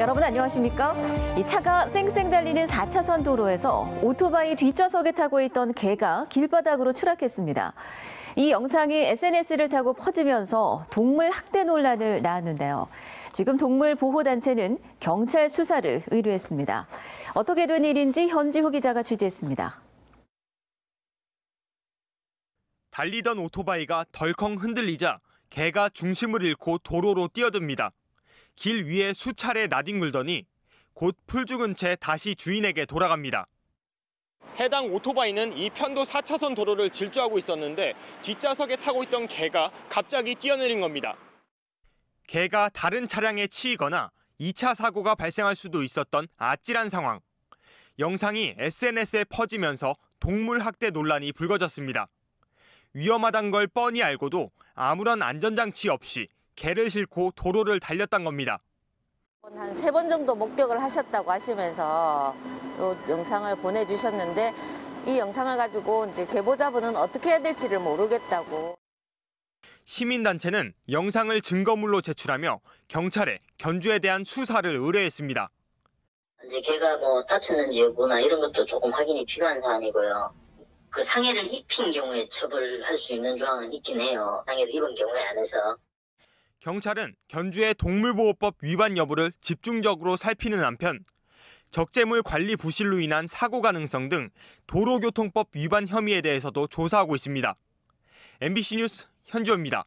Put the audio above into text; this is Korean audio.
여러분 안녕하십니까? 이 차가 쌩쌩 달리는 4차선 도로에서 오토바이 뒷좌석에 타고 있던 개가 길바닥으로 추락했습니다. 이 영상이 SNS를 타고 퍼지면서 동물 학대 논란을 낳았는데요. 지금 동물 보호단체는 경찰 수사를 의뢰했습니다. 어떻게 된 일인지 현지후 기자가 취재했습니다. 달리던 오토바이가 덜컹 흔들리자 개가 중심을 잃고 도로로 뛰어듭니다. 길 위에 수차례 나뒹굴더니 곧 풀 죽은 채 다시 주인에게 돌아갑니다. 해당 오토바이는 이 편도 4차선 도로를 질주하고 있었는데 뒷좌석에 타고 있던 개가 갑자기 뛰어내린 겁니다. 개가 다른 차량에 치이거나 2차 사고가 발생할 수도 있었던 아찔한 상황. 영상이 SNS에 퍼지면서 동물 학대 논란이 불거졌습니다. 위험하단 걸 뻔히 알고도 아무런 안전장치 없이 개를 싣고 도로를 달렸던 겁니다. 한 세 번 정도 목격을 하셨다고 하시면서 영상을 보내주셨는데 이 영상을 가지고 이제 제보자분은 어떻게 해야 될지를 모르겠다고. 시민단체는 영상을 증거물로 제출하며 경찰에 견주에 대한 수사를 의뢰했습니다. 이제 걔가 뭐 다쳤는지 여부나 이런 것도 조금 확인이 필요한 사안이고요. 그 상해를 입힌 경우에 처벌할 수 있는 조항은 있긴 해요. 상해를 입은 경우에 안에서. 경찰은 견주의 동물보호법 위반 여부를 집중적으로 살피는 한편 적재물 관리 부실로 인한 사고 가능성 등 도로교통법 위반 혐의에 대해서도 조사하고 있습니다. MBC 뉴스 현주입니다.